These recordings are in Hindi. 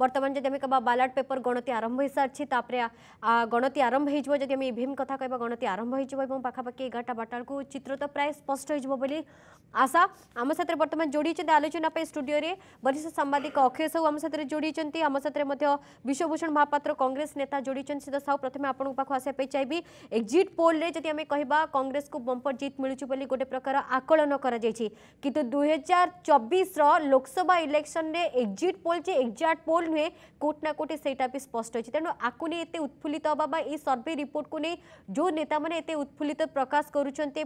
बर्तमान जब कह बालाट पेपर गणति आरंभ हो सारी गणति आरंभ हो जदि कथ कह गणति आरंभ हो पाखापाखी एगारटा बारटा बेलू चित्र तो प्राय स्पष्ट हो आशा आम साथ बर्तमान जोड़ आलोचना स्टूडियो वरिष्ठ सांबादिक अक्षय साहू आम साथ जोड़ी आम साथ विश्वभूषण महापात्र कंग्रेस नेता जोड़ सीधा साहू प्रथम आपको पाख चाहिए एक्जिट पोल कह कंग्रेस को बंपर जीत मिलू गोटे प्रकार आकलन कर दुई हजार चबीश लोकसभा इलेक्शन एक्जिट पोल जे एक्जाक्ट पोल नुहे कोट कोटे से स्पष्ट अच्छी तेणु आपको नहीं उत्फुल्लित हाँ ये सर्वे रिपोर्ट को नहीं जो नेता मैंने उत्फुल्लित प्रकाश करुँच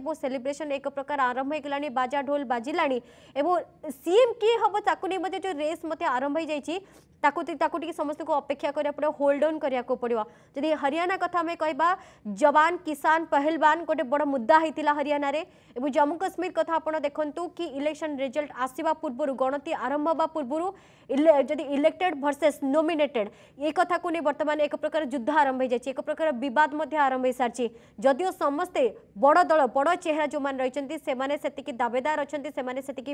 एक प्रकार आरंभ होगा बाजा ढोल बाजिला सीएम किए हम ताको नहीं जो रेस मत आरंभ हो समस्त को अपेक्षा करा पड़ा होल्ड अन् करा जदि हरियाणा कथा कह जवान किसान पहलवान गोटे बड़ मुद्दा होता हरियाणा और जम्मू काश्मीर कथा आप देखूँ कि इलेक्शन रिजल्ट आसवा पूर्व गणति आरंभ हवा पूर्व जदि इलेक्टेड ଭର୍ସେସ୍ ନୋମିନେଟେଡ୍ ଏ କଥାକୁ ନେଇ ବର୍ତ୍ତମାନ ଏକ ପ୍ରକାର ଯୁଦ୍ଧ ଆରମ୍ଭ ହୋଇଯାଇଛି ଏକ ପ୍ରକାର ବିବାଦ ମଧ୍ୟ ଆରମ୍ଭ ହୋଇସାରିଛି ଯଦିଓ ସମସ୍ତେ ବଡ଼ ଦଳ ବଡ଼ ଚେହେରା ଯେଉଁମାନେ ରହିଛନ୍ତି ସେମାନେ ସେତିକି ଦାବେଦାର ଅଛନ୍ତି ସେମାନେ ସେତିକି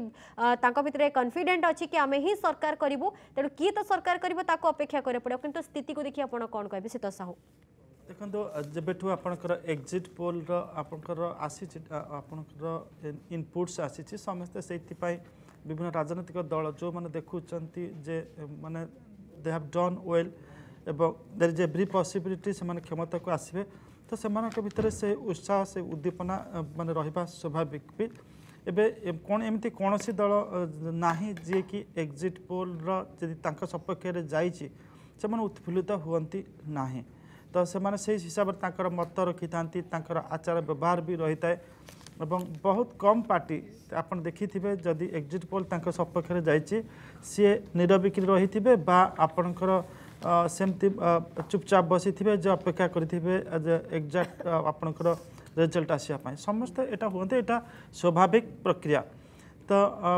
ତାଙ୍କ ଭିତରେ କନଫିଡେଣ୍ଟ ଅଛି କି ଆମେ ହିଁ ସରକାର କରିବୁ ତେଣୁ କିଏ ତ ସରକାର କରିବ ତାକୁ ଅପେକ୍ଷା କରିବାକୁ ପଡ଼ିବ କିନ୍ତୁ ସ୍ଥିତିକୁ ଦେଖି ଆପଣ କ'ଣ କହିବେ ଶୀତ ସାହୁ ଦେଖନ୍ତୁ ଯେବେଠୁ ଆପଣଙ୍କର ଏକ୍ଜିଟ୍ ପୋଲ୍ର ଆପଣଙ୍କର ଆସିଛି ଆପଣଙ୍କର ଇନପୁଟ୍ସ ଆସିଛି ସମସ୍ତେ ସେଇଥିପାଇଁ ବିଭିନ୍ନ ରାଜନୈତିକ ଦଳ ଯେଉଁମାନେ ଦେଖୁଛନ୍ତି ଯେ ମାନେ ଦେ ହାଭ୍ ଡନ୍ ୱେଲ୍ ଏବଂ ଦେର୍ ଇଜ୍ ଏଭ୍ରି ପସିବିଲିଟି ସେମାନେ କ୍ଷମତାକୁ ଆସିବେ ତ ସେମାନଙ୍କ ଭିତରେ ସେ ଉତ୍ସାହ ସେ ଉଦ୍ଦୀପନା ମାନେ ରହିବା ସ୍ୱାଭାବିକ ବି ଏବେ କ'ଣ ଏମିତି କୌଣସି ଦଳ ନାହିଁ ଯିଏକି ଏକ୍ଜିଟ୍ ପୋଲ୍ର ଯଦି ତାଙ୍କ ସପକ୍ଷରେ ଯାଇଛି ସେମାନେ ଉତ୍ଫୁଲ୍ଲିତ ହୁଅନ୍ତି ନାହିଁ ତ ସେମାନେ ସେଇ ହିସାବରେ ତାଙ୍କର ମତ ରଖିଥାନ୍ତି ତାଙ୍କର ଆଚାର ବ୍ୟବହାର ବି ରହିଥାଏ ଏବଂ ବହୁତ କମ୍ ପାର୍ଟି ଆପଣ ଦେଖିଥିବେ ଯଦି ଏକ୍ଜିଟ୍ ପୋଲ୍ ତାଙ୍କ ସପକ୍ଷରେ ଯାଇଛି ସିଏ ନିରବିକ୍ରି ରହିଥିବେ ବା ଆପଣଙ୍କର ସେମିତି ଚୁପଚାପ ବସିଥିବେ ଯେ ଅପେକ୍ଷା କରିଥିବେ ଏକ୍ଜାକ୍ଟ ଆପଣଙ୍କର ରେଜଲ୍ଟ ଆସିବା ପାଇଁ ସମସ୍ତେ ଏଇଟା ହୁଅନ୍ତି ଏଇଟା ସ୍ୱାଭାବିକ ପ୍ରକ୍ରିୟା ତ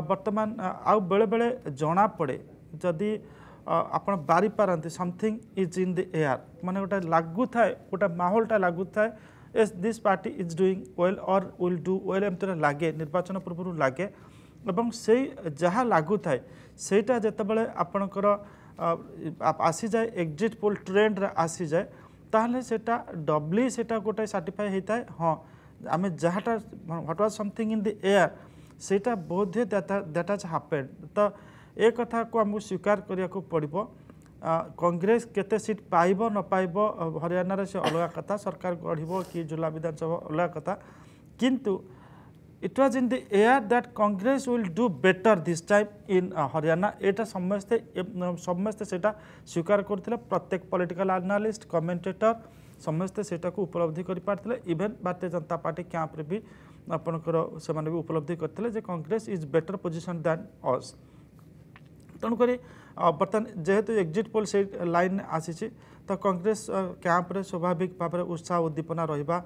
ବର୍ତ୍ତମାନ ଆଉ ବେଳେବେଳେ ଜଣାପଡ଼େ ଯଦି ଆପଣ ବାରିପାରନ୍ତି something is in the air ମାନେ ଗୋଟେ ଲାଗୁଥାଏ ଗୋଟେ ମାହୋଲଟା ଲାଗୁଥାଏ as this party is doing well or will do well ଏମିତିରେ ଲାଗେ ନିର୍ବାଚନ ପୂର୍ବରୁ ଲାଗେ ଏବଂ ସେଇ ଯାହା ଲାଗୁଥାଏ ସେଇଟା ଯେତେବେଳେ ଆପଣଙ୍କର ଆସିଯାଏ ଏକ୍ଜିଟ୍ ପୋଲ୍ ଟ୍ରେଣ୍ଡରେ ଆସିଯାଏ ତାହେଲେ ସେଇଟା ଡବ୍ଲି ସେଇଟା ଗୋଟେ ସାର୍ଟିଫାଏ ହେଇଥାଏ ହଁ ଆମେ ଯାହାଟା what was something in the air ସେଇଟା ବୋଧେ ଦ୍ୟାଟ୍ ହାଜ୍ ହାପେଣ୍ଡ ତ ଏ କଥାକୁ ଆମକୁ ସ୍ୱୀକାର କରିବାକୁ ପଡ଼ିବ କଂଗ୍ରେସ କେତେ ସିଟ୍ ପାଇବ ନ ପାଇବ ହରିୟାଣାରେ ସେ ଅଲଗା କଥା ସରକାର ଗଢ଼ିବ କି ଝୁଲା ବିଧାନସଭା ଅଲଗା କଥା କିନ୍ତୁ it was in the air that congress will do better this time in uh, haryana eta samaste samaste seta swikar kortile pratek political analyst commentator samaste seta ku upalabdhi kari partile even bharatiya janata party camp re bi apankar semane bi upalabdhi kartile je congress is better position than us तेणुक बर्तमान जेहेतु एक्जिट पोल से लाइन आसी तो कंग्रेस क्या स्वाभाविक भाव उत्साह उद्दीपना रहा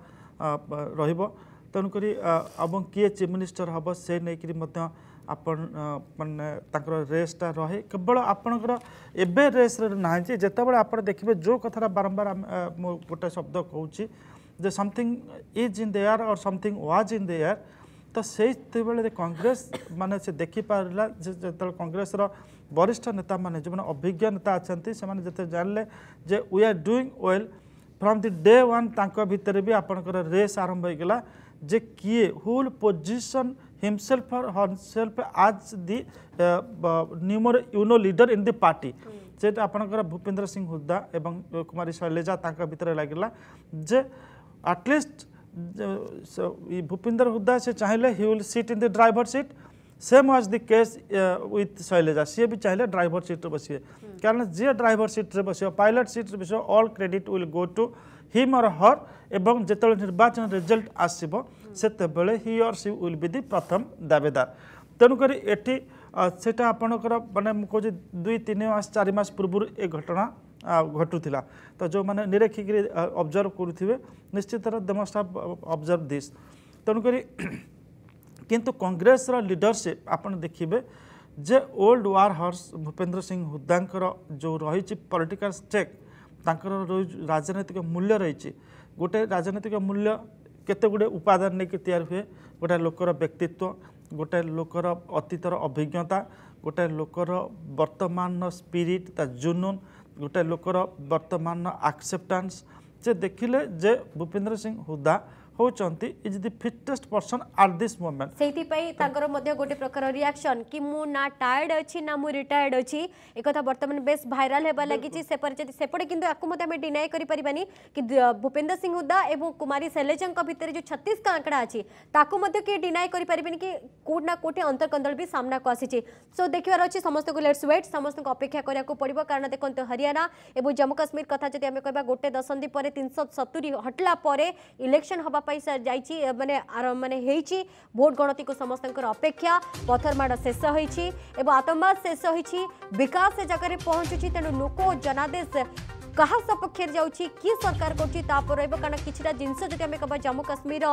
रेणुक किए चिफ मिनिस्टर हम से नहीं कर रेसटा रहे केवल आपण रेस ना जितेबाला आप देखिए जो कथा बारंबार गोटे शब्द कौच समथिंग इज इन दर और something was in the air तो से कांग्रेस माने से पारा जो कांग्रेस कॉग्रेस वरिष्ठ नेता मैंने जो अभिज्ञ नेता अच्छा से जान जे we are doing well from the day one भितर भी आपंकर रेस आरंभ होगा जे किए हुल पोजिशन हिमसेल्फ और हरसेल्फ आज the numero uno leader in the party से आपंकर भूपेन्द्र सिंह हुद्दा और कुमारी शैलेजा भितर लगला जे आटलिस्ट भूपिंदर हुद्दा से चाहिए he will sit in the driver seat same was the case with Selja सी भी चाहिए ड्राइवर सीट्रे बस कारण जी ड्राइवर सीट्रे बस पायलट सीट्रे बस all credit will go to him or her एवं जिते निर्वाचन रिजल्ट आसब से हि और सी विल बी दि प्रथम दावेदार तेणुकर ये ସେଇଟା ଆପଣଙ୍କର ମାନେ ମୁଁ କହୁଛି ଦୁଇ ତିନି ମାସ ଚାରି ମାସ ପୂର୍ବରୁ ଏ ଘଟଣା ଘଟୁଥିଲା ତ ଯେଉଁମାନେ ନିରେଖିକିରି ଅବଜର୍ଭ କରୁଥିବେ ନିଶ୍ଚିତ ଦେମଷ୍ଟାଫ୍ ଅବଜର୍ଭ ଦିସ୍ किंतु कंग्रेस लीडरशिप आपड़ देखिए जे old war horse Bhupendra Singh Hooda जो रही पलिटिकाल स्टेक राजनैतिक मूल्य रही गोटे राजनैतिक मूल्य केते गुड़े उपादान लेकिन तैयार हुए गोटे लोकर व्यक्तित्व गोटे लोकर अतीतर अभिज्ञता गोटे लोकर बर्तमान स्पिरिट ता जुनून गोटे लोकर बर्तमान आक्सेप्टान्स से देखिले जे भूपेन्द्र सिंह हुदा होचंती is the fittest person at this moment सेति पई ताकर मध्य गोटे प्रकार रिएक्शन कि मु ना टायर्ड अछि ना मु रिटायर्ड अछि ए कथा वर्तमान बेस वायरल हेबा लागि छि सेपर जति सेपडे किंतु आकु मते हमें डिनाय करि परिबानी कि भूपेंद्र सिंह हुदा एवं कुमारी शैलेजा के भीतर जो 36 का आंकड़ा अछि ताकु मते के डिनाय करि परिबिन कि कोड ना कोठे अंतरकंदल भी सामना को आसी छि सो देखिवार अछि समस्त को लेट्स वेट समस्त को अपेक्षा करिया को पड़िबो कारण देखंतु हरियाणा एवं जम्मू कश्मीर कथा जति हमें कहबा गोटे दशंदी परे 370 हटला परे इलेक्शन हबा যাইছি মানে মানে হয়েছি ভোট গণতিকে সমস্ত অপেক্ষা পথরমাড় শেষ হয়েছি এবং আতঙ্কবাদ শেষ হয়েছি বিকাশ সে জায়গায় পৌঁছুছি তেমন লোক জনাদেশ क्या सपक्ष कि सरकार कर जम्मू काश्मीर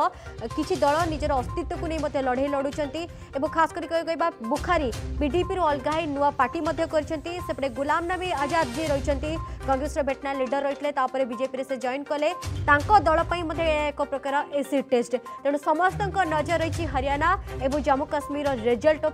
किसी दल निजर अस्तित्व को नहीं मतलब लड़े लड़ुंट खास कर बुखारी पीडीपी अलग ही नुआ पार्टी करपटे गुलाम नबी आजाद जी रही कंग्रेस भेटना लिडर रही है बीजेपी से जॉन कले दलपाई एक प्रकार एसिड टेस्ट तेणु समस्त नजर रही हरियाणा और जम्मू काश्मीर रेजल्ट